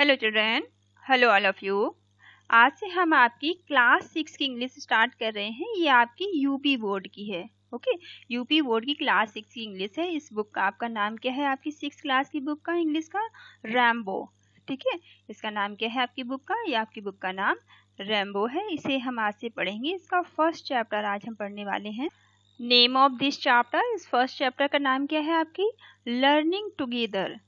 Hello children hello all of you आज से हम आपकी क्लास सिक्स की इंग्लिश स्टार्ट कर रहे हैं ये आपकी यूपी बोर्ड की है ओके यूपी बोर्ड की क्लास सिक्स की इंग्लिश है इस बुक का आपका नाम क्या है आपकी सिक्स क्लास की बुक का इंग्लिश का रैम्बो ठीक है इसका नाम क्या है आपकी बुक का ये आपकी बुक का नाम रैम्बो है इसे हम आज से पढ़ेंगे इसका फर्स्ट चैप्टर आज हम पढ़ने वाले हैं नेम ऑफ दिस चैप्टर इस फर्स्ट चैप्टर का नाम क्या है आपकी लर्निंग टुगेदर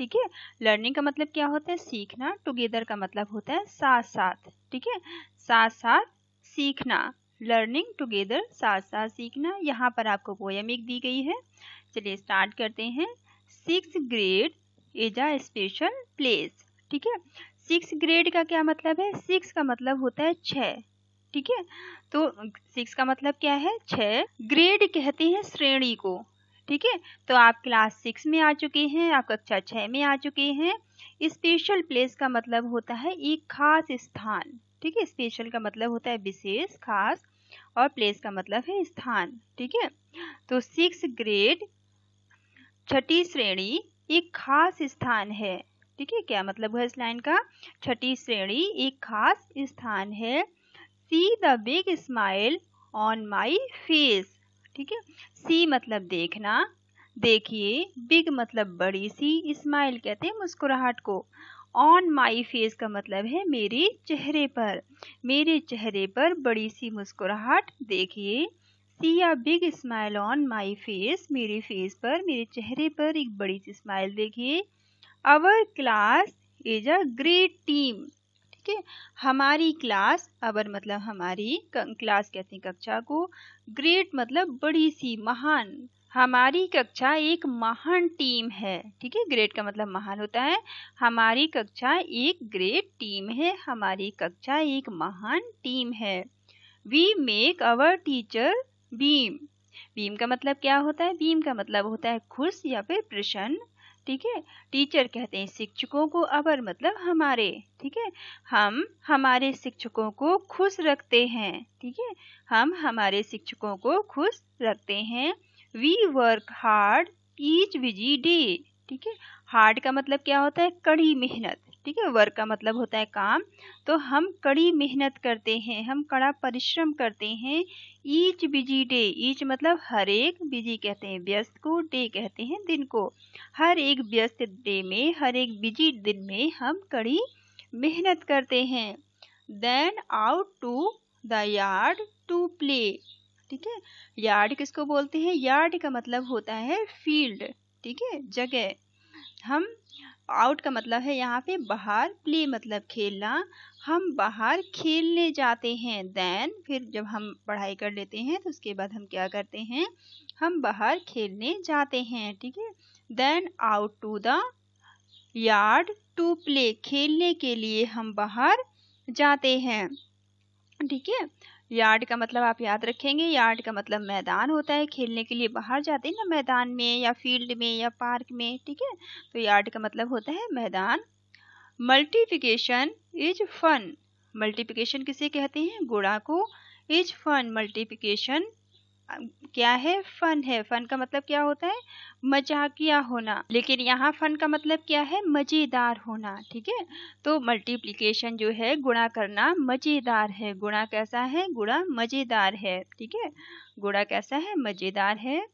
ठीक है लर्निंग का मतलब क्या होता है सीखना टुगेदर का मतलब होता है साथ साथ ठीक है साथ साथ सीखना लर्निंग टुगेदर साथ साथ सीखना यहाँ पर आपको पोयम एक दी गई है चलिए स्टार्ट करते हैं six grade is a special place ठीक है सिक्स ग्रेड का क्या मतलब है सिक्स का मतलब होता है छ ठीक है तो सिक्स का मतलब क्या है छ ग्रेड कहते हैं श्रेणी को ठीक है तो आप क्लास सिक्स में आ चुके हैं आप कक्षा छः में आ चुके हैं स्पेशल प्लेस का मतलब होता है एक खास स्थान ठीक है स्पेशल का मतलब होता है विशेष खास और प्लेस का मतलब है स्थान ठीक है तो सिक्स ग्रेड छठी श्रेणी एक खास स्थान है ठीक है क्या मतलब है इस लाइन का छठी श्रेणी एक खास स्थान है see the big smile on my face ठीक है सी मतलब देखना देखिए बिग मतलब बड़ी सी स्माइल कहते हैं मुस्कुराहट को ऑन माई फेस का मतलब है मेरे चेहरे पर मेरे चेहरे पर बड़ी सी मुस्कुराहट देखिए सी या big smile on my face मेरे फेस पर मेरे चेहरे पर एक बड़ी सी स्माइल देखिए our class is a great team okay हमारी क्लास अबर मतलब हमारी क्लास कहते हैं कक्षा को ग्रेट मतलब बड़ी सी महान हमारी कक्षा एक महान टीम है ठीक है ग्रेट का मतलब महान होता है हमारी कक्षा एक ग्रेट टीम है हमारी कक्षा एक महान टीम है we make our teacher beam beam का मतलब क्या होता है बीम का मतलब होता है खुश या फिर प्रसन्न ठीक है टीचर कहते हैं शिक्षकों को अवर मतलब हमारे ठीक है हम हमारे शिक्षकों को खुश रखते हैं ठीक है हम हमारे शिक्षकों को खुश रखते हैं we work hard each busy day ठीक है हार्ड का मतलब क्या होता है कड़ी मेहनत ठीक है वर्क का मतलब होता है काम तो हम कड़ी मेहनत करते हैं हम कड़ा परिश्रम करते हैं ईच बिजी डे ईच मतलब हर एक बिजी कहते हैं व्यस्त को डे कहते हैं दिन को हर एक व्यस्त डे में हर एक बिजी दिन में हम कड़ी मेहनत करते हैं then out to the yard to play ठीक है यार्ड किसको बोलते हैं यार्ड का मतलब होता है फील्ड ठीक है जगह हम आउट का मतलब है यहाँ पे बाहर प्ले मतलब खेलना हम बाहर खेलने जाते हैं देन फिर जब हम पढ़ाई कर लेते हैं तो उसके बाद हम क्या करते हैं हम बाहर खेलने जाते हैं ठीक है then out to the yard to play खेलने के लिए हम बाहर जाते हैं ठीक है यार्ड का मतलब आप याद रखेंगे यार्ड का मतलब मैदान होता है खेलने के लिए बाहर जाते हैं ना मैदान में या फील्ड में या पार्क में ठीक है तो यार्ड का मतलब होता है मैदान मल्टीप्लिकेशन इज फन मल्टीप्लिकेशन किसे कहते हैं गुणा को इज फन मल्टीप्लिकेशन क्या है फन है फन का मतलब क्या होता है मजाकिया होना लेकिन यहाँ फन का मतलब क्या है मज़ेदार होना ठीक है तो मल्टीप्लीकेशन जो है गुणा करना मज़ेदार है गुणा कैसा है गुणा मज़ेदार है ठीक है गुणा कैसा है मज़ेदार है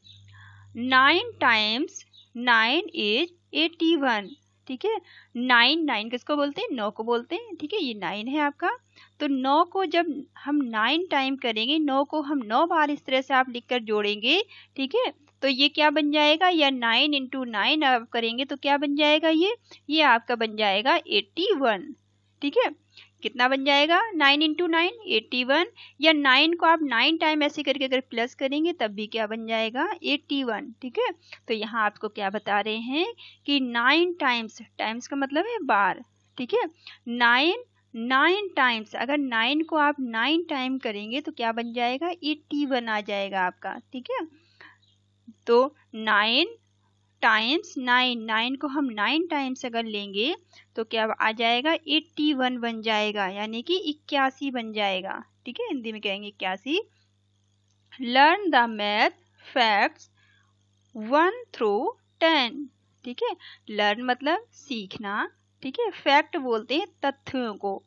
nine times nine is eighty one ठीक है नाइन नाइन किसको बोलते हैं नौ को बोलते हैं ठीक है ये नाइन है आपका तो नौ को जब हम नाइन टाइम करेंगे नौ को हम नौ बार इस तरह से आप लिख कर जोड़ेंगे ठीक है तो ये क्या बन जाएगा या नाइन इंटू नाइन आप करेंगे तो क्या बन जाएगा ये ये आपका बन जाएगा एट्टी वन ठीक है कितना बन जाएगा nine into nine eighty one या नाइन को आप नाइन टाइम ऐसे करके अगर प्लस करेंगे तब भी क्या बन जाएगा एट्टी वन ठीक है तो यहाँ आपको क्या बता रहे हैं कि नाइन टाइम्स टाइम्स का मतलब है बार ठीक है नाइन नाइन टाइम्स अगर नाइन को आप नाइन टाइम करेंगे तो क्या बन जाएगा एट्टी आ जाएगा आपका ठीक है तो नाइन टाइम्स नाइन नाइन को हम नाइन टाइम्स अगर लेंगे तो क्या आ जाएगा एट्टी वन बन जाएगा यानी कि इक्यासी बन जाएगा ठीक है हिंदी में कहेंगे इक्यासी learn the math facts one through ten ठीक है लर्न मतलब सीखना ठीक है फैक्ट बोलते हैं तथ्यों को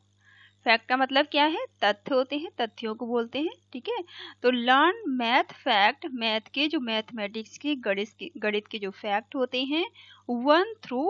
फैक्ट का मतलब क्या है तथ्य होते हैं तथ्यों को बोलते हैं ठीक है तो लर्न मैथ फैक्ट मैथ के जो मैथमेटिक्स के गणित के गणित के जो फैक्ट होते हैं one through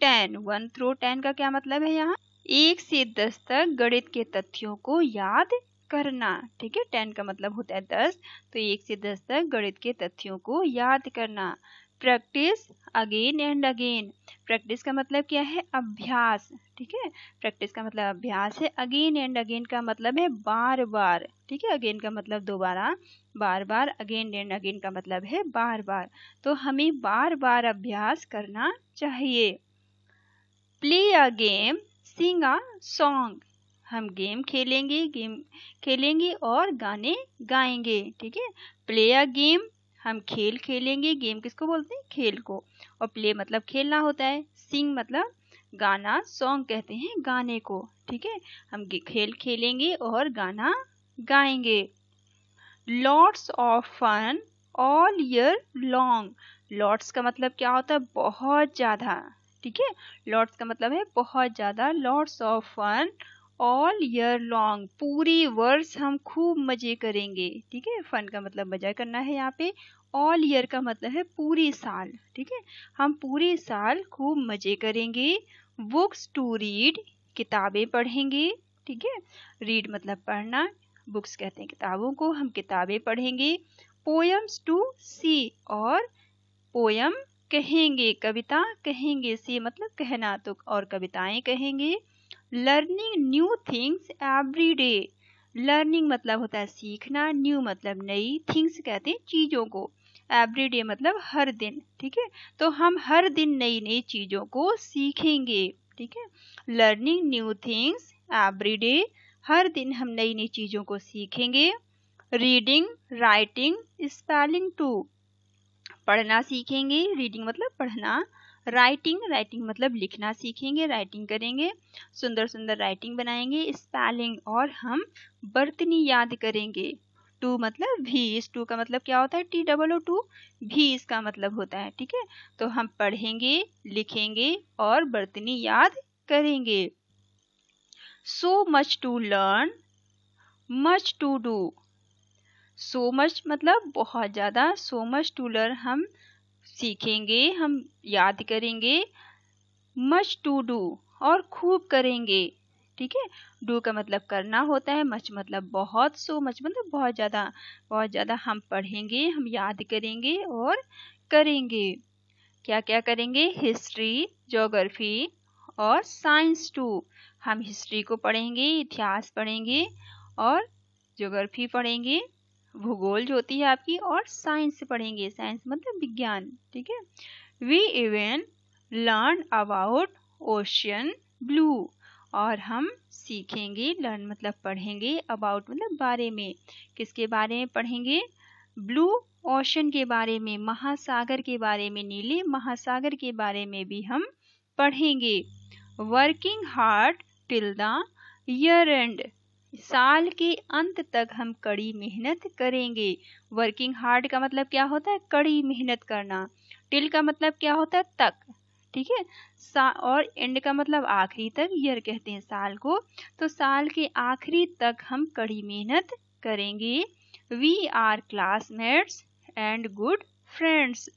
ten one through ten का क्या मतलब है यहाँ एक से दस तक गणित के तथ्यों को याद करना ठीक है टेन का मतलब होता है दस तो एक से दस तक गणित के तथ्यों को याद करना practice again and again practice का मतलब क्या है अभ्यास ठीक है प्रैक्टिस का मतलब अभ्यास है अगेन एंड अगेन का मतलब है बार बार ठीक है अगेन का मतलब दोबारा बार बार अगेन एंड अगेन का मतलब है बार बार तो हमें बार बार अभ्यास करना चाहिए play a game sing a song हम गेम खेलेंगे गेम खेलेंगे और गाने गाएंगे ठीक है प्ले अ गेम हम खेल खेलेंगे गेम किसको बोलते हैं खेल को और प्ले मतलब खेलना होता है सिंग मतलब गाना सॉन्ग कहते हैं गाने को ठीक है हम खेल खेलेंगे और गाना गाएंगे lots of fun all year long lots का मतलब क्या होता है बहुत ज़्यादा ठीक है लॉट्स का मतलब है बहुत ज़्यादा lots of fun all year long पूरी वर्ष हम खूब मज़े करेंगे ठीक है फन का मतलब मज़ा करना है यहाँ पे ऑल ईयर का मतलब है पूरी साल ठीक है हम पूरे साल खूब मज़े करेंगे बुक्स टू रीड किताबें पढ़ेंगे ठीक है रीड मतलब पढ़ना बुक्स कहते हैं किताबों को हम किताबें पढ़ेंगे पोएम्स टू सी और पोयम कहेंगे कविता कहेंगे सी मतलब कहना तो और कविताएं कहेंगे learning new things every day learning मतलब होता है सीखना न्यू मतलब नई थिंग्स कहते हैं चीज़ों को एवरी डे मतलब हर दिन ठीक है तो हम हर दिन नई नई चीज़ों को सीखेंगे ठीक है learning new things every day हर दिन हम नई नई चीज़ों को सीखेंगे रीडिंग राइटिंग स्पेलिंग टू पढ़ना सीखेंगे रीडिंग मतलब पढ़ना राइटिंग राइटिंग मतलब लिखना सीखेंगे राइटिंग करेंगे सुंदर सुंदर राइटिंग बनाएंगे स्पेलिंग और हम बर्तनी याद करेंगे टू मतलब इस टू का मतलब क्या होता है टी डबल ओ टू भी इसका मतलब होता है ठीक है तो हम पढ़ेंगे लिखेंगे और बर्तनी याद करेंगे so much to learn much to do so much मतलब बहुत ज़्यादा सो मच टू लर्न हम सीखेंगे हम याद करेंगे मच टू डू और खूब करेंगे ठीक है डू का मतलब करना होता है मच मतलब बहुत सो मच मतलब बहुत ज़्यादा बहुत ज़्यादा हम पढ़ेंगे हम याद करेंगे और करेंगे क्या क्या करेंगे हिस्ट्री जोग्राफी और साइंस टू हम हिस्ट्री को पढ़ेंगे इतिहास पढ़ेंगे और जोग्राफी पढ़ेंगे भूगोल जो होती है आपकी और साइंस से पढ़ेंगे साइंस मतलब विज्ञान ठीक है we even learn about ocean blue और हम सीखेंगे लर्न मतलब पढ़ेंगे अबाउट मतलब बारे में किसके बारे में पढ़ेंगे ब्लू ओशन के बारे में महासागर के बारे में नीले महासागर के बारे में भी हम पढ़ेंगे working hard till the year end साल के अंत तक हम कड़ी मेहनत करेंगे वर्किंग हार्ड का मतलब क्या होता है कड़ी मेहनत करना टिल का मतलब क्या होता है तक ठीक है और एंड का मतलब आखिरी तक ईयर कहते हैं साल को तो साल के आखिरी तक हम कड़ी मेहनत करेंगे we are classmates and good friends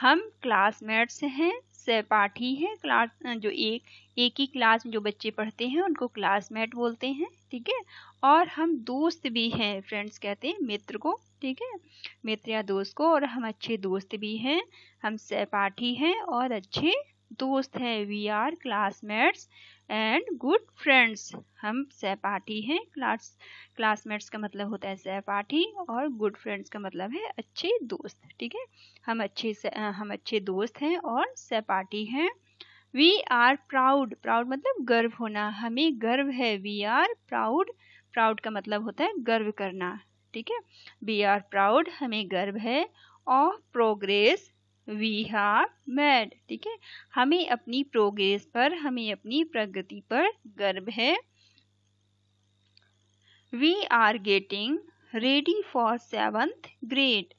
हम क्लासमेट्स हैं सहपाठी हैं क्लास जो एक एक ही क्लास में जो बच्चे पढ़ते हैं उनको क्लासमेट बोलते हैं ठीक है और हम दोस्त भी हैं फ्रेंड्स कहते हैं मित्र को ठीक है मित्र या दोस्त को और हम अच्छे दोस्त भी हैं हम सहपाठी हैं और अच्छे दोस्त हैं we are classmates and good friends हम सहपाठी हैं क्लास क्लासमेट्स का मतलब होता है सहपाठी और गुड फ्रेंड्स का मतलब है अच्छे दोस्त ठीक है हम अच्छे हम अच्छे दोस्त हैं और सहपाठी हैं वी आर प्राउड प्राउड मतलब गर्व होना हमें गर्व है वी आर प्राउड प्राउड का मतलब होता है गर्व करना ठीक है वी आर प्राउड हमें गर्व है of progress we are made ठीक है हमें अपनी प्रोग्रेस पर हमें अपनी प्रगति पर गर्व है we are getting ready for seventh grade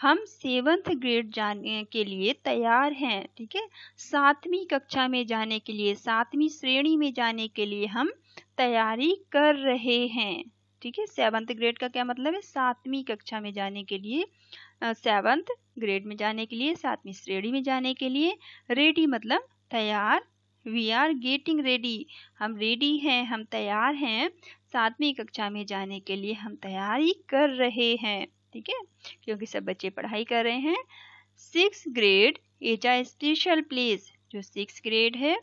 हम सेवंथ ग्रेड जाने के लिए तैयार हैं ठीक है सातवीं कक्षा में जाने के लिए सातवीं श्रेणी में जाने के लिए हम तैयारी कर रहे हैं ठीक है सेवन्थ ग्रेड का क्या मतलब है सातवीं कक्षा में जाने के लिए सेवंथ ग्रेड में जाने के लिए सातवीं श्रेणी में जाने के लिए रेडी मतलब तैयार वी आर गेटिंग रेडी हम रेडी हैं हम तैयार हैं सातवीं कक्षा में जाने के लिए हम तैयारी कर रहे हैं ठीक है क्योंकि सब बच्चे पढ़ाई कर रहे हैं six grade is a special place जो सिक्स ग्रेड है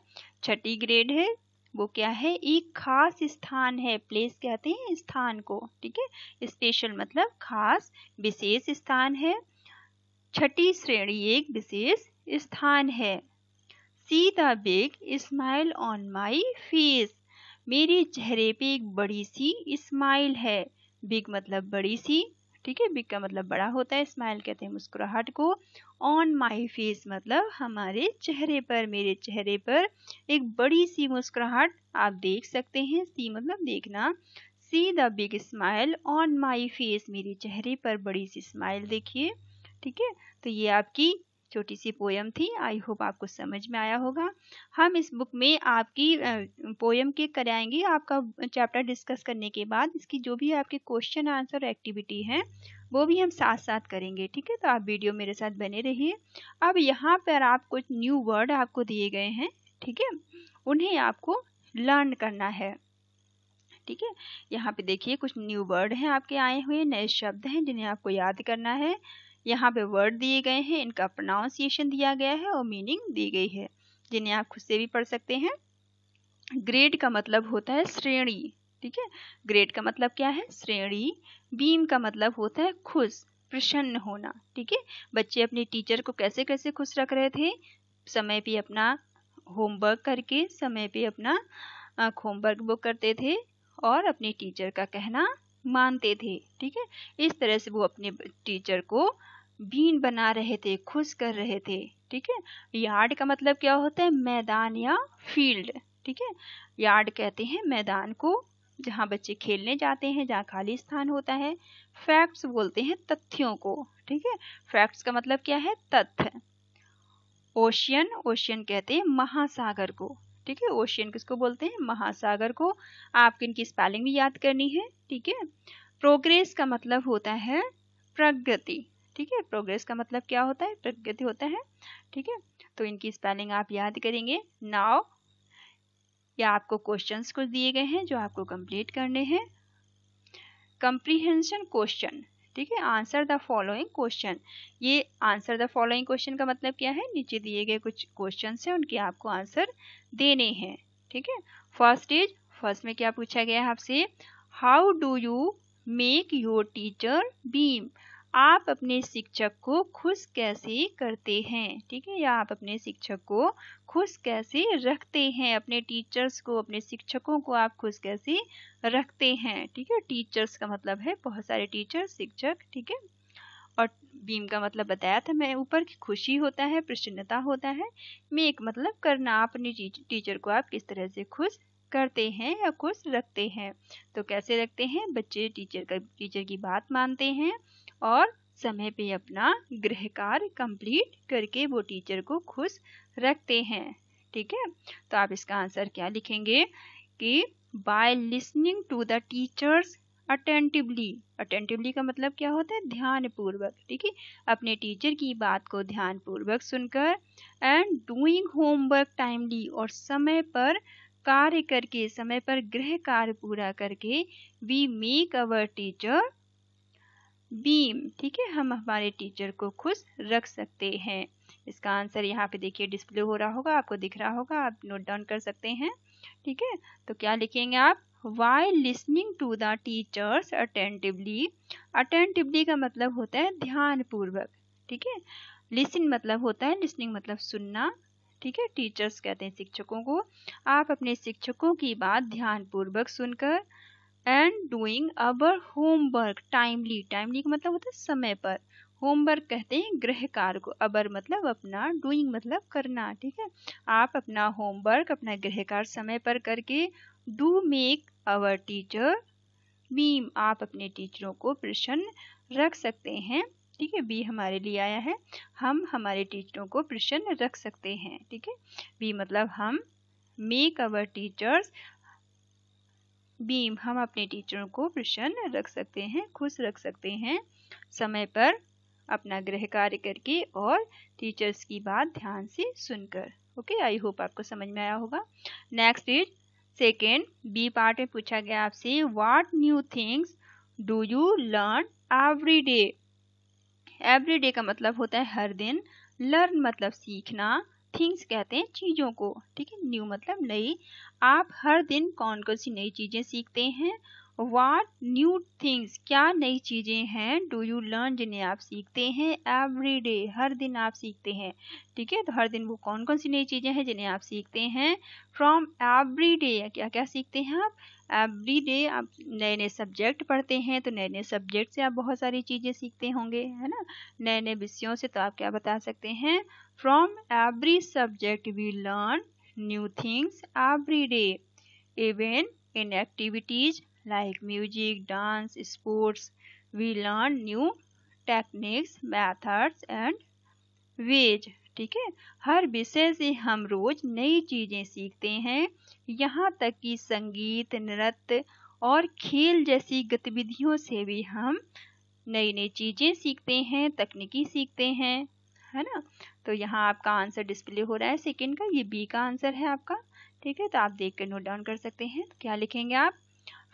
छठी ग्रेड है वो क्या है एक खास स्थान है प्लेस कहते हैं स्थान को ठीक है स्पेशल मतलब खास विशेष स्थान है छठी श्रेणी एक विशेष स्थान है see the big smile on my face मेरे चेहरे पे एक बड़ी सी स्माइल है बिग मतलब बड़ी सी ठीक है बिग का मतलब बड़ा होता है स्माइल कहते हैं मुस्कुराहट को ऑन माई फेस मतलब हमारे चेहरे पर मेरे चेहरे पर एक बड़ी सी मुस्कुराहट आप देख सकते हैं सी मतलब देखना see the big smile on my face मेरे चेहरे पर बड़ी सी स्माइल देखिए ठीक है तो ये आपकी छोटी सी पोयम थी आई होप आपको समझ में आया होगा हम इस बुक में आपकी पोयम के कराएंगे आपका चैप्टर डिस्कस करने के बाद इसकी जो भी आपके क्वेश्चन आंसर एक्टिविटी है वो भी हम साथ साथ करेंगे ठीक है तो आप वीडियो मेरे साथ बने रहिए अब यहाँ पर आप कुछ न्यू वर्ड आपको दिए गए हैं ठीक है उन्हें आपको लर्न करना है ठीक है यहाँ पे देखिए कुछ न्यू वर्ड हैं आपके आए हुए नए शब्द हैं जिन्हें आपको याद करना है यहाँ पे वर्ड दिए गए हैं इनका प्रोनाउंसिएशन दिया गया है और मीनिंग दी गई है जिन्हें आप खुद से भी पढ़ सकते हैं ग्रेड का मतलब होता है श्रेणी ठीक है ग्रेड का मतलब क्या है श्रेणी बीम का मतलब होता है खुश प्रसन्न होना ठीक है बच्चे अपने टीचर को कैसे कैसे खुश रख रहे थे समय पे अपना होमवर्क करके समय पे अपना होमवर्क वो करते थे और अपने टीचर का कहना मानते थे ठीक है इस तरह से वो अपने टीचर को बीन बना रहे थे खुश कर रहे थे ठीक है यार्ड का मतलब क्या होता है मैदान या फील्ड ठीक है यार्ड कहते हैं मैदान को जहाँ बच्चे खेलने जाते हैं जहाँ खाली स्थान होता है फैक्ट्स बोलते हैं तथ्यों को ठीक है फैक्ट्स का मतलब क्या है तथ्य ओशियन ओशियन कहते हैं महासागर को ठीक है ओशियन किसको बोलते हैं महासागर को आपको इनकी स्पेलिंग भी याद करनी है ठीक है प्रोग्रेस का मतलब होता है प्रगति ठीक है प्रोग्रेस का मतलब क्या होता है प्रगति होता है ठीक है तो इनकी स्पेलिंग आप याद करेंगे नाव या आपको क्वेश्चंस कुछ दिए गए हैं जो आपको कंप्लीट करने हैं कंप्रीहेंशन क्वेश्चन ठीक है आंसर द फॉलोइंग क्वेश्चन ये आंसर द फॉलोइंग क्वेश्चन का मतलब क्या है नीचे दिए गए कुछ क्वेश्चन हैं उनके आपको आंसर देने हैं ठीक है फर्स्ट इज फर्स्ट में क्या पूछा गया है आपसे how do you make your teacher beam आप अपने शिक्षक को खुश कैसे करते हैं ठीक है या आप अपने शिक्षक को खुश कैसे रखते हैं अपने टीचर्स को अपने शिक्षकों को आप खुश कैसे रखते हैं ठीक है टीचर्स का मतलब है बहुत सारे टीचर्स शिक्षक ठीक है और बीम का मतलब बताया था मैं ऊपर की खुशी होता है प्रसन्नता होता है मेक मतलब करना आप अपने टीचर को आप किस तरह से खुश करते हैं या खुश रखते हैं तो कैसे रखते हैं बच्चे टीचर का टीचर की बात मानते हैं और समय पे अपना गृह कार्य कंप्लीट करके वो टीचर को खुश रखते हैं ठीक है तो आप इसका आंसर क्या लिखेंगे कि by listening to the teachers attentively attentively का मतलब क्या होता है ध्यानपूर्वक ठीक है अपने टीचर की बात को ध्यानपूर्वक सुनकर एंड डूइंग होमवर्क टाइमली और समय पर कार्य करके समय पर गृह कार्य पूरा करके we make our teacher beam ठीक है हम हमारे टीचर को खुश रख सकते हैं इसका आंसर यहाँ पे देखिए डिस्प्ले हो रहा होगा आपको दिख रहा होगा आप नोट डाउन कर सकते हैं ठीक है तो क्या लिखेंगे आप by listening to the teachers attentively attentively का मतलब होता है ध्यान पूर्वक ठीक है लिसन मतलब होता है लिसनिंग मतलब सुनना ठीक है टीचर्स कहते हैं शिक्षकों को आप अपने शिक्षकों की बात ध्यानपूर्वक सुनकर and doing our homework timely timely का मतलब होता है समय पर होमवर्क कहते हैं गृह कार्य को अबर मतलब अपना डूइंग मतलब करना ठीक है आप अपना होमवर्क अपना गृह कार्य समय पर करके do make our teacher beam आप अपने टीचरों को प्रसन्न रख सकते हैं ठीक है बी हमारे लिए आया है हम हमारे टीचरों को प्रसन्न रख सकते हैं ठीक है बी मतलब हम मेक अवर टीचर्स बीम हम अपने टीचरों को प्रसन्न रख सकते हैं खुश रख सकते हैं समय पर अपना गृह कार्य करके और टीचर्स की बात ध्यान से सुनकर ओके आई होप आपको समझ में आया होगा next is second B part में पूछा गया आपसे what new things do you learn every day every day का मतलब होता है हर दिन लर्न मतलब सीखना थिंग्स कहते हैं चीज़ों को ठीक है न्यू मतलब नई आप हर दिन कौन कौन सी नई चीज़ें सीखते हैं वाट न्यू थिंग्स क्या नई चीज़ें हैं डू यू लर्न जिन्हें आप सीखते हैं एवरी डे हर दिन आप सीखते हैं ठीक है तो हर दिन वो कौन कौन सी नई चीज़ें हैं जिन्हें आप सीखते हैं फ्रॉम एवरी डे क्या क्या सीखते हैं आप एवरी डे आप नए नए सब्जेक्ट पढ़ते हैं तो नए नए सब्जेक्ट से आप बहुत सारी चीज़ें सीखते होंगे है ना नए नए विषयों से तो आप क्या बता सकते हैं From every subject we learn new things every day. Even in activities like music, dance, sports, we learn new techniques methods and ways ठीक है हर विषय से हम रोज नई चीज़ें सीखते हैं यहाँ तक कि संगीत नृत्य और खेल जैसी गतिविधियों से भी हम नई नई चीज़ें सीखते हैं तकनीकी सीखते हैं है ना तो यहाँ आपका आंसर डिस्प्ले हो रहा है सेकेंड का ये बी का आंसर है आपका ठीक है तो आप देख कर नोट डाउन कर सकते हैं तो क्या लिखेंगे आप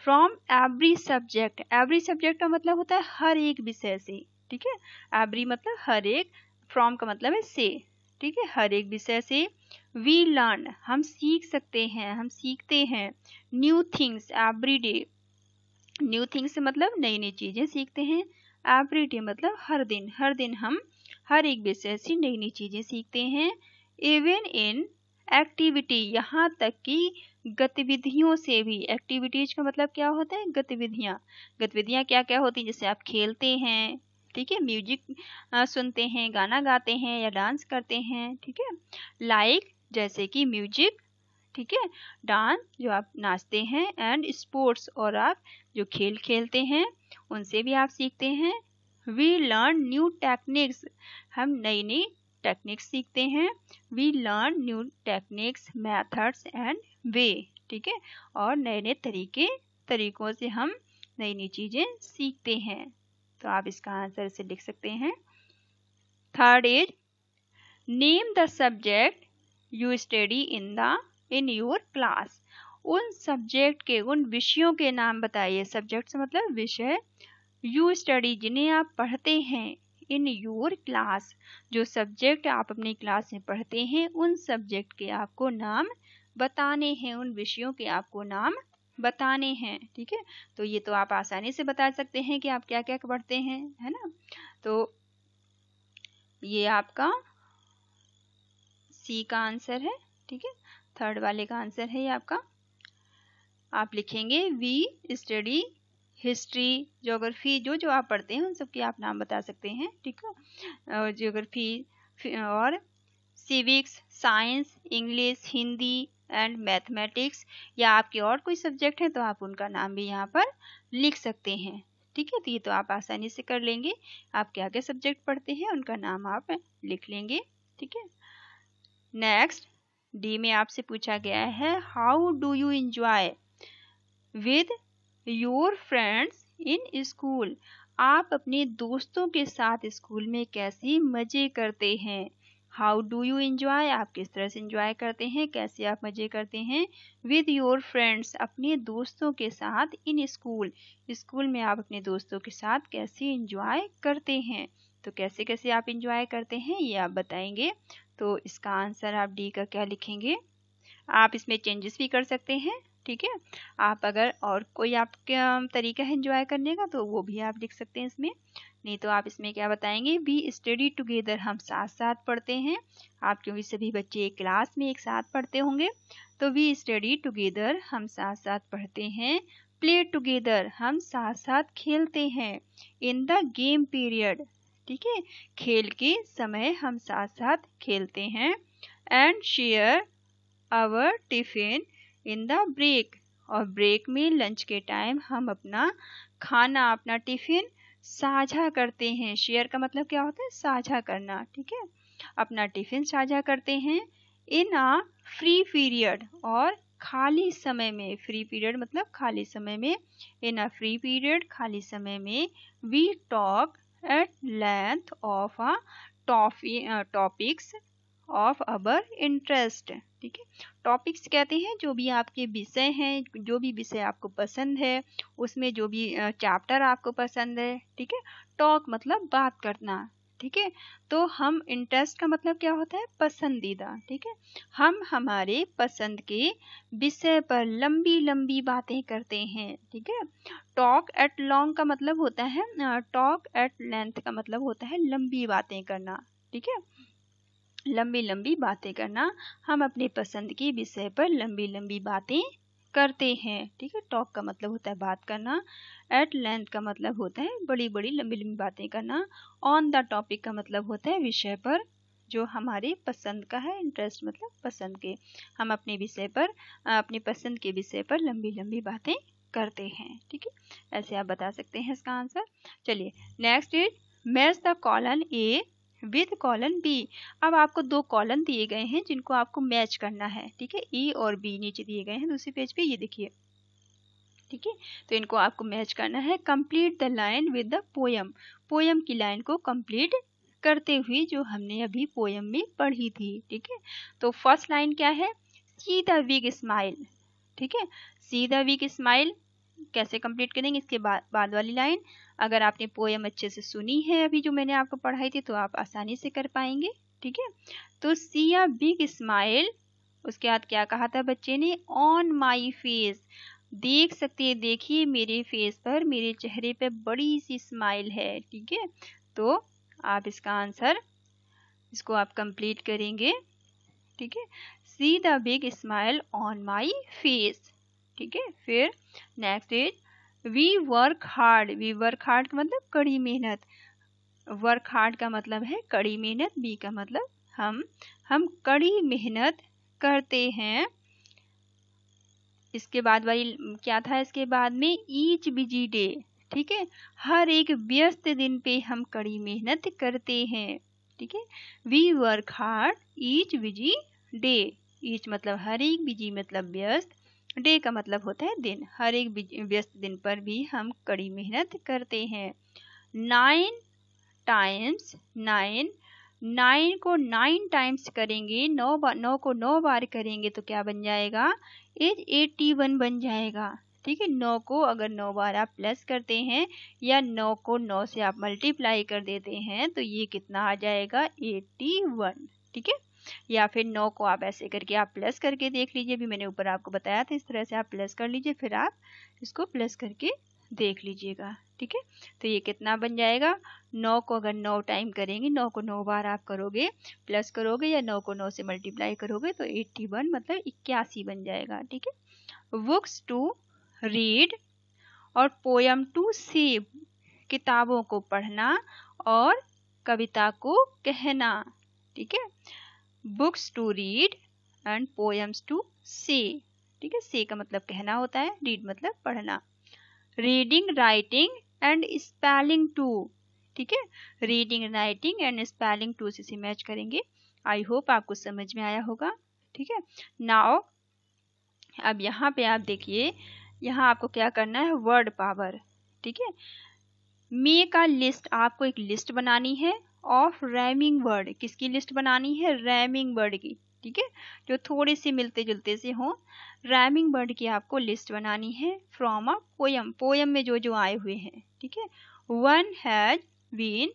from every subject every subject का मतलब होता है हर एक विषय से ठीक है एवरी मतलब हर एक फ्रॉम का मतलब है से ठीक है हर एक विषय से वी लर्न हम सीख सकते हैं हम सीखते हैं new things every day new things मतलब नई नई चीज़ें सीखते हैं एवरी डे मतलब हर दिन हर दिन हम हर एक विषय से नई नई चीज़ें सीखते हैं इवन इन एक्टिविटी यहाँ तक कि गतिविधियों से भी एक्टिविटीज का मतलब क्या होता है गतिविधियाँ गतिविधियाँ क्या क्या होती हैं जैसे आप खेलते हैं ठीक है म्यूजिक सुनते हैं गाना गाते हैं या डांस करते हैं ठीक है लाइक जैसे कि म्यूजिक ठीक है डांस जो आप नाचते हैं एंड स्पोर्ट्स और आप जो खेल खेलते हैं उनसे भी आप सीखते हैं वी लर्न न्यू टेक्निक्स हम नई नई टेक्निक्स सीखते हैं we learn new techniques methods and way ठीक है और नए नए तरीके तरीकों से हम नई नई चीज़ें सीखते हैं तो आप इसका आंसर इसे लिख सकते हैं third is name the subject you study in the in your class उन सब्जेक्ट के उन विषयों के नाम बताइए सब्जेक्ट से मतलब विषय यू स्टडी जिन्हें आप पढ़ते हैं इन योर क्लास जो सब्जेक्ट आप अपनी क्लास में पढ़ते हैं उन सब्जेक्ट के आपको नाम बताने हैं उन विषयों के आपको नाम बताने हैं ठीक है तो ये तो आप आसानी से बता सकते हैं कि आप क्या क्या पढ़ते हैं है ना तो ये आपका सी का आंसर है ठीक है थर्ड वाले का आंसर है ये आपका आप लिखेंगे वी स्टडी हिस्ट्री जोग्राफ़ी जो जो आप पढ़ते हैं उन सब के आप नाम बता सकते हैं ठीक है और जोग्राफ़ी और civics science English Hindi and mathematics या आपके और कोई सब्जेक्ट हैं तो आप उनका नाम भी यहाँ पर लिख सकते हैं ठीक है तो ये तो आप आसानी से कर लेंगे आप क्या क्या सब्जेक्ट पढ़ते हैं उनका नाम आप लिख लेंगे ठीक है नेक्स्ट डी में आपसे पूछा गया है how do you enjoy with your friends in school आप अपने दोस्तों के साथ स्कूल में कैसे मज़े करते हैं हाउ डू यू इंजॉय आप किस तरह से इंजॉय करते हैं कैसे आप मज़े करते हैं विद योर फ्रेंड्स अपने दोस्तों के साथ इन स्कूल स्कूल में आप अपने दोस्तों के साथ कैसे इंजॉय करते हैं तो कैसे कैसे आप इंजॉय करते हैं ये आप बताएंगे तो इसका आंसर आप डी का क्या लिखेंगे आप इसमें चेंजेस भी कर सकते हैं ठीक है आप अगर और कोई आपका तरीका है इंजॉय करने का तो वो भी आप लिख सकते हैं इसमें नहीं तो आप इसमें क्या बताएंगे वी स्टडी टुगेदर हम साथ साथ पढ़ते हैं आप क्योंकि सभी बच्चे एक क्लास में एक साथ पढ़ते होंगे तो वी स्टडी टुगेदर हम साथ साथ पढ़ते हैं प्ले टुगेदर हम साथ साथ खेलते हैं इन द गेम पीरियड ठीक है खेल के समय हम साथ साथ खेलते हैं and share our tiffin in the break और ब्रेक में लंच के टाइम हम अपना खाना अपना टिफ़िन साझा करते हैं शेयर का मतलब क्या होता है साझा करना ठीक है अपना टिफ़िन साझा करते हैं इन आ फ्री पीरियड और खाली समय में फ्री पीरियड मतलब खाली समय में इन अ फ्री पीरियड खाली समय में we talk at length of a topics of our interest ठीक है टॉपिक्स कहते हैं जो भी आपके विषय हैं जो भी विषय आपको पसंद है उसमें जो भी चैप्टर आपको पसंद है ठीक है टॉक मतलब बात करना ठीक है तो हम इंटरेस्ट का मतलब क्या होता है पसंदीदा ठीक है हम हमारे पसंद के विषय पर लंबी लंबी बातें करते हैं ठीक है टॉक एट लॉन्ग का मतलब होता है टॉक एट लेंथ का मतलब होता है लंबी बातें करना ठीक है लंबी लंबी बातें करना हम अपने पसंद के विषय पर लंबी लंबी बातें करते हैं ठीक है टॉक का मतलब होता है बात करना एट लेंथ का मतलब होता है बड़ी बड़ी लंबी लंबी बातें करना ऑन द टॉपिक का मतलब होता है विषय पर जो हमारे पसंद का है इंटरेस्ट मतलब पसंद के हम अपने विषय पर अपने पसंद के विषय पर लंबी लंबी बातें करते हैं ठीक है ऐसे आप बता सकते हैं इसका आंसर चलिए next is match the colon A with colon B अब आपको दो कॉलन दिए गए हैं जिनको आपको मैच करना है ठीक है ई और बी नीचे दिए गए हैं दूसरे पेज पे ये देखिए ठीक है तो इनको आपको मैच करना है complete the line with the poem poem की लाइन को कंप्लीट करते हुए जो हमने अभी पोयम में पढ़ी थी ठीक है तो फर्स्ट लाइन क्या है सी द विग स्माइल ठीक है सी द विग स्माइल कैसे कंप्लीट करेंगे इसके बाद बाद वाली लाइन अगर आपने पोएम अच्छे से सुनी है अभी जो मैंने आपको पढ़ाई थी तो आप आसानी से कर पाएंगे ठीक है तो सी अ बिग स्माइल उसके बाद क्या कहा था बच्चे ने ऑन माई फेस देख सकते हैं देखिए मेरे फेस पर मेरे चेहरे पर बड़ी सी स्माइल है ठीक है तो आप इसका आंसर इसको आप कंप्लीट करेंगे ठीक है see the big smile on my face ठीक है फिर next is we work hard we work hard का मतलब कड़ी मेहनत वर्क हार्ड का मतलब है कड़ी मेहनत बी का मतलब हम हम कड़ी मेहनत करते हैं इसके बाद वाली क्या था इसके बाद में ईच बिजी डे ठीक है हर एक व्यस्त दिन पे हम कड़ी मेहनत करते हैं ठीक है we work hard each busy day each मतलब हर एक बिजी मतलब व्यस्त डे का मतलब होता है दिन हर एक व्यस्त दिन पर भी हम कड़ी मेहनत करते हैं नाइन टाइम्स नाइन नाइन को नाइन टाइम्स करेंगे नौ बार नौ को नौ बार करेंगे तो क्या बन जाएगा एज एट्टी वन बन जाएगा ठीक है नौ को अगर नौ बार आप प्लस करते हैं या नौ को नौ से आप मल्टीप्लाई कर देते हैं तो ये कितना आ जाएगा एट्टी वन ठीक है या फिर नौ को आप ऐसे करके आप प्लस करके देख लीजिए अभी मैंने ऊपर आपको बताया था इस तरह से आप प्लस कर लीजिए फिर आप इसको प्लस करके देख लीजिएगा ठीक है तो ये कितना बन जाएगा नौ को अगर नौ टाइम करेंगे नौ को नौ बार आप करोगे प्लस करोगे या नौ को नौ से मल्टीप्लाई करोगे तो एट्टी वन मतलब इक्यासी बन जाएगा ठीक है बुक्स टू रीड और पोयम टू सेव किताबों को पढ़ना और कविता को कहना ठीक है books to read and poems to say ठीक है से का मतलब कहना होता है रीड मतलब पढ़ना reading writing and spelling too ठीक है reading writing and spelling too से मैच करेंगे आई होप आपको समझ में आया होगा ठीक है नाउ अब यहाँ पे आप देखिए यहाँ आपको क्या करना है वर्ड पावर ठीक है मे का लिस्ट आपको एक लिस्ट बनानी है ऑफ रैमिंग वर्ड किसकी लिस्ट बनानी है रैमिंग वर्ड की ठीक है जो थोड़े से मिलते जुलते से हों रैमिंग वर्ड की आपको लिस्ट बनानी है फ्रॉम अ पोयम पोयम में जो जो आए हुए हैं ठीक है one has been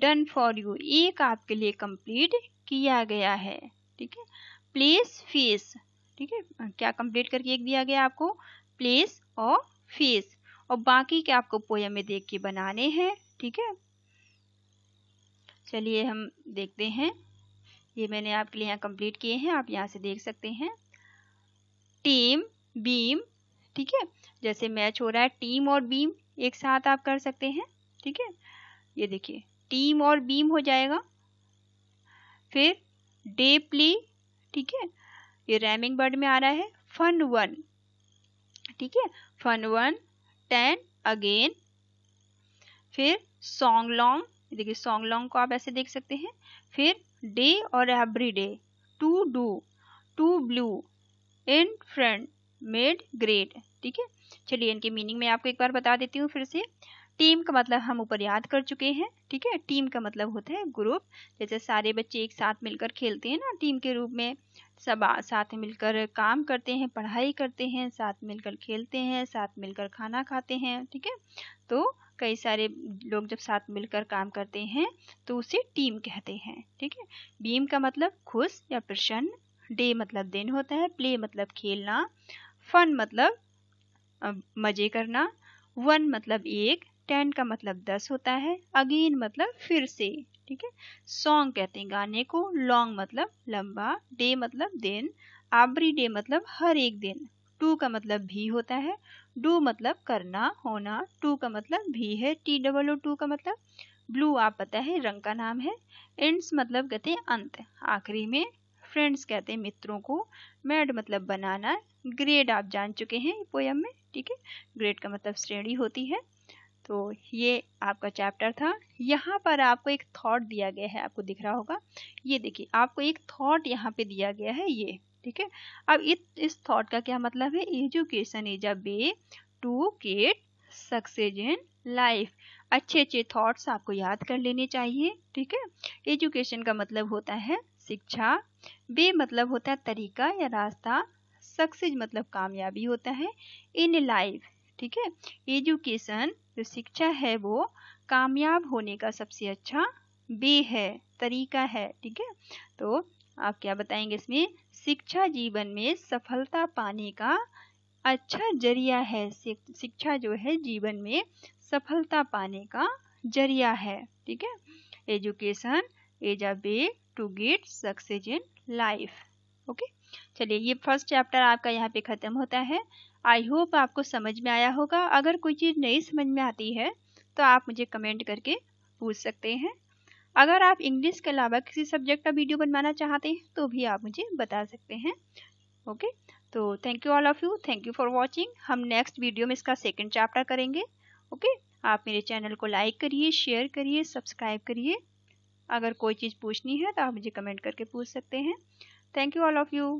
done for you एक आपके लिए कंप्लीट किया गया है ठीक है प्लेस फेस ठीक है क्या कंप्लीट करके एक दिया गया आपको प्लेस और फेस और बाकी के आपको पोयम में देख के बनाने हैं ठीक है चलिए हम देखते हैं ये मैंने आपके लिए यहाँ कंप्लीट किए हैं आप यहाँ से देख सकते हैं टीम बीम ठीक है जैसे मैच हो रहा है टीम और बीम एक साथ आप कर सकते हैं ठीक है ये देखिए टीम और बीम हो जाएगा फिर डेपली ठीक है ये रैमिंग बर्ड में आ रहा है फन वन ठीक है फन वन टेन अगेन फिर सॉन्ग लॉन्ग देखिए सॉन्ग लॉन्ग को आप ऐसे देख सकते हैं फिर डे और every day to do two blue in friend made great ठीक है चलिए इनके मीनिंग में आपको एक बार बता देती हूँ फिर से टीम का मतलब हम ऊपर याद कर चुके हैं ठीक है टीम का मतलब होता है ग्रुप जैसे सारे बच्चे एक साथ मिलकर खेलते हैं ना टीम के रूप में सब साथ मिलकर काम करते हैं पढ़ाई करते हैं साथ मिलकर खेलते हैं साथ मिलकर खाना खाते हैं ठीक है तो कई सारे लोग जब साथ मिलकर काम करते हैं तो उसे टीम कहते हैं ठीक है बीम का मतलब खुश या प्रसन्न डे मतलब दिन होता है प्ले मतलब खेलना फन मतलब मजे करना वन मतलब एक टेन का मतलब दस होता है अगेन मतलब फिर से ठीक है सॉन्ग कहते हैं गाने को लॉन्ग मतलब लंबा डे मतलब दिन आबरी डे मतलब हर एक दिन टू का मतलब भी होता है डू मतलब करना होना टू का मतलब भी है टी डबल ओ टू का मतलब ब्लू आप पता है रंग का नाम है एंड्स मतलब कहते हैं अंत आखिरी में फ्रेंड्स कहते हैं मित्रों को मैड मतलब बनाना ग्रेड आप जान चुके हैं पोयम में ठीक है ग्रेड का मतलब श्रेणी होती है तो ये आपका चैप्टर था यहाँ पर आपको एक थॉट दिया गया है आपको दिख रहा होगा ये देखिए आपको एक थॉट यहाँ पे दिया गया है ये ठीक है अब इत, इस थॉट का क्या मतलब है education is a way to get success in life अच्छे अच्छे थॉट्स आपको याद कर लेने चाहिए ठीक है एजुकेशन का मतलब होता है शिक्षा वे मतलब होता है तरीका या रास्ता सक्सेस मतलब कामयाबी होता है इन लाइफ ठीक है एजुकेशन जो शिक्षा है वो कामयाब होने का सबसे अच्छा वे है तरीका है ठीक है तो आप क्या बताएंगे इसमें शिक्षा जीवन में सफलता पाने का अच्छा जरिया है शिक्षा जो है जीवन में सफलता पाने का जरिया है ठीक है education is a way to get success in life okay चलिए ये फर्स्ट चैप्टर आपका यहाँ पे ख़त्म होता है आई होप आपको समझ में आया होगा अगर कोई चीज़ नहीं समझ में आती है तो आप मुझे कमेंट करके पूछ सकते हैं अगर आप इंग्लिश के अलावा किसी सब्जेक्ट का वीडियो बनवाना चाहते हैं तो भी आप मुझे बता सकते हैं ओके तो thank you all of you thank you for watching हम नेक्स्ट वीडियो में इसका सेकेंड चैप्टर करेंगे ओके आप मेरे चैनल को लाइक करिए शेयर करिए सब्सक्राइब करिए अगर कोई चीज़ पूछनी है तो आप मुझे कमेंट करके पूछ सकते हैं thank you all of you